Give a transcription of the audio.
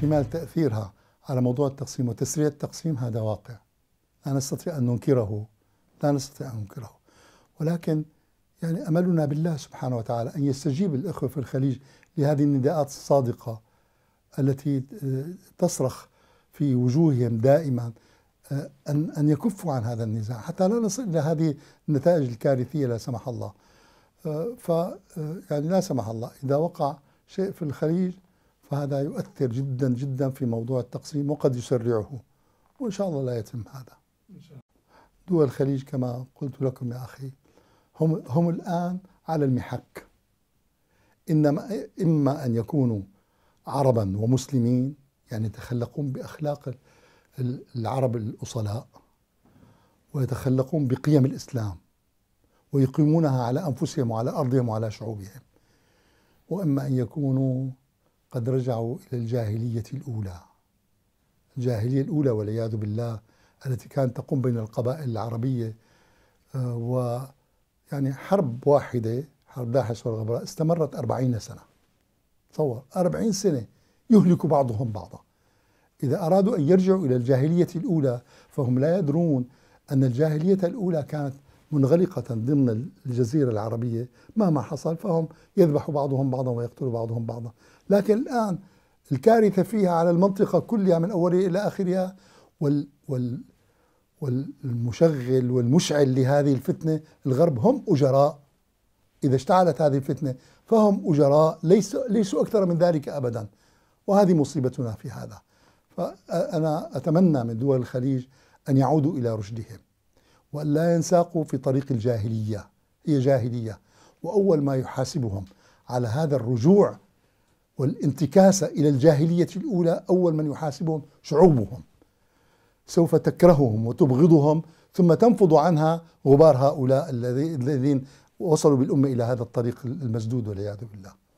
احتمال تأثيرها على موضوع التقسيم وتسريع التقسيم هذا واقع لا نستطيع أن ننكره لا نستطيع أن ننكره ولكن يعني أملنا بالله سبحانه وتعالى أن يستجيب الأخوة في الخليج لهذه النداءات الصادقة التي آه، تصرخ في وجوههم دائما آه، أن أن يكفوا عن هذا النزاع حتى لا نصل إلى هذه النتائج الكارثية لا سمح الله آه، ف يعني لا سمح الله إذا وقع شيء في الخليج فهذا يؤثر جدا جدا في موضوع التقسيم وقد يسرعه وإن شاء الله لا يتم هذا دول الخليج كما قلت لكم يا أخي هم, هم الآن على المحك إنما إما أن يكونوا عربا ومسلمين يعني يتخلقون بأخلاق العرب الأصلاء ويتخلقون بقيم الإسلام ويقيمونها على أنفسهم وعلى أرضهم وعلى شعوبهم وإما أن يكونوا قد رجعوا إلى الجاهلية الأولى الجاهلية الأولى والعياذ بالله التي كانت تقوم بين القبائل العربية آه، و يعني حرب واحدة حرب داحش والغبراء استمرت أربعين سنة تصور أربعين سنة يهلك بعضهم بعضا إذا أرادوا أن يرجعوا إلى الجاهلية الأولى فهم لا يدرون أن الجاهلية الأولى كانت منغلقة ضمن الجزيرة العربية مهما حصل فهم يذبح بعضهم بعضا ويقتل بعضهم بعضا لكن الآن الكارثة فيها على المنطقة كلها من أولها إلى آخرها وال وال والمشغل والمشعل لهذه الفتنة الغرب هم أجراء إذا اشتعلت هذه الفتنة فهم أجراء ليسوا, ليسوا أكثر من ذلك أبدا وهذه مصيبتنا في هذا فأنا أتمنى من دول الخليج أن يعودوا إلى رشدهم وأن لا ينساقوا في طريق الجاهلية هي جاهلية وأول ما يحاسبهم على هذا الرجوع والانتكاسة إلى الجاهلية الأولى أول من يحاسبهم شعوبهم سوف تكرههم وتبغضهم ثم تنفض عنها غبار هؤلاء الذين وصلوا بالأمة إلى هذا الطريق المسدود والعياذ بالله